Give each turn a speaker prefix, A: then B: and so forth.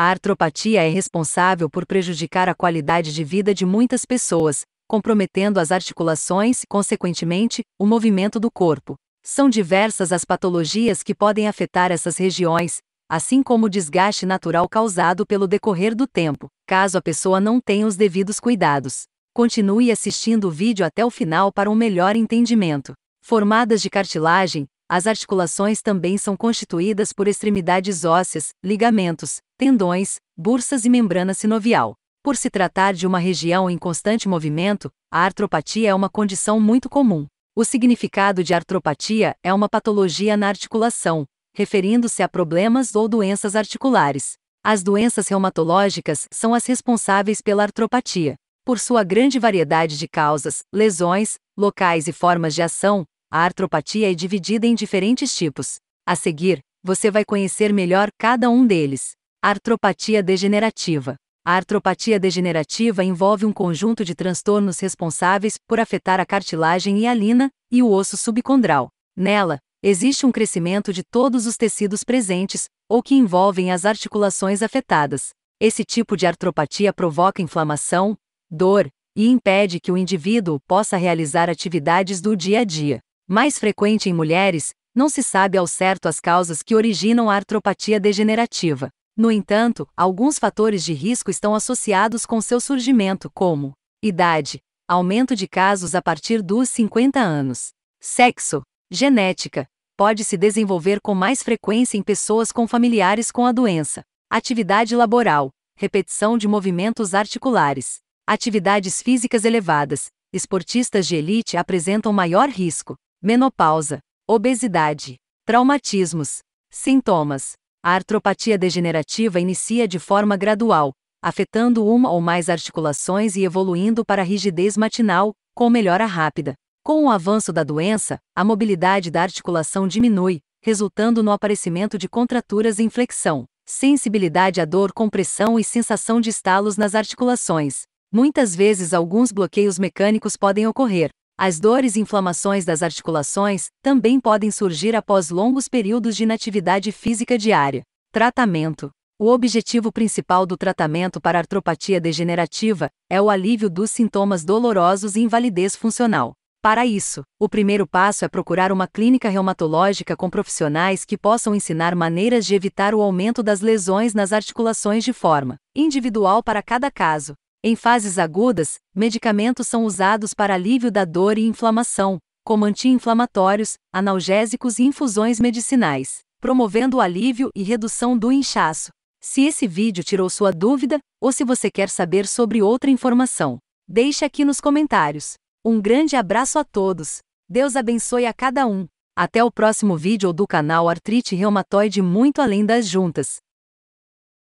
A: A artropatia é responsável por prejudicar a qualidade de vida de muitas pessoas, comprometendo as articulações e, consequentemente, o movimento do corpo. São diversas as patologias que podem afetar essas regiões, assim como o desgaste natural causado pelo decorrer do tempo, caso a pessoa não tenha os devidos cuidados. Continue assistindo o vídeo até o final para um melhor entendimento. Formadas de cartilagem, as articulações também são constituídas por extremidades ósseas, ligamentos, tendões, bursas e membrana sinovial. Por se tratar de uma região em constante movimento, a artropatia é uma condição muito comum. O significado de artropatia é uma patologia na articulação, referindo-se a problemas ou doenças articulares. As doenças reumatológicas são as responsáveis pela artropatia. Por sua grande variedade de causas, lesões, locais e formas de ação, a artropatia é dividida em diferentes tipos. A seguir, você vai conhecer melhor cada um deles. Artropatia degenerativa. A artropatia degenerativa envolve um conjunto de transtornos responsáveis por afetar a cartilagem hialina e o osso subcondral. Nela, existe um crescimento de todos os tecidos presentes ou que envolvem as articulações afetadas. Esse tipo de artropatia provoca inflamação, dor e impede que o indivíduo possa realizar atividades do dia a dia mais frequente em mulheres, não se sabe ao certo as causas que originam a artropatia degenerativa. No entanto, alguns fatores de risco estão associados com seu surgimento, como idade, aumento de casos a partir dos 50 anos, sexo, genética, pode se desenvolver com mais frequência em pessoas com familiares com a doença, atividade laboral, repetição de movimentos articulares, atividades físicas elevadas, esportistas de elite apresentam maior risco menopausa, obesidade, traumatismos, sintomas. A artropatia degenerativa inicia de forma gradual, afetando uma ou mais articulações e evoluindo para rigidez matinal, com melhora rápida. Com o avanço da doença, a mobilidade da articulação diminui, resultando no aparecimento de contraturas e inflexão, sensibilidade à dor, compressão e sensação de estalos nas articulações. Muitas vezes, alguns bloqueios mecânicos podem ocorrer, as dores e inflamações das articulações também podem surgir após longos períodos de inatividade física diária. Tratamento: O objetivo principal do tratamento para artropatia degenerativa é o alívio dos sintomas dolorosos e invalidez funcional. Para isso, o primeiro passo é procurar uma clínica reumatológica com profissionais que possam ensinar maneiras de evitar o aumento das lesões nas articulações de forma individual para cada caso, em fases agudas, medicamentos são usados para alívio da dor e inflamação, como anti-inflamatórios, analgésicos e infusões medicinais, promovendo o alívio e redução do inchaço. Se esse vídeo tirou sua dúvida, ou se você quer saber sobre outra informação, deixe aqui nos comentários. Um grande abraço a todos. Deus abençoe a cada um. Até o próximo vídeo do canal Artrite Reumatoide Muito Além das Juntas.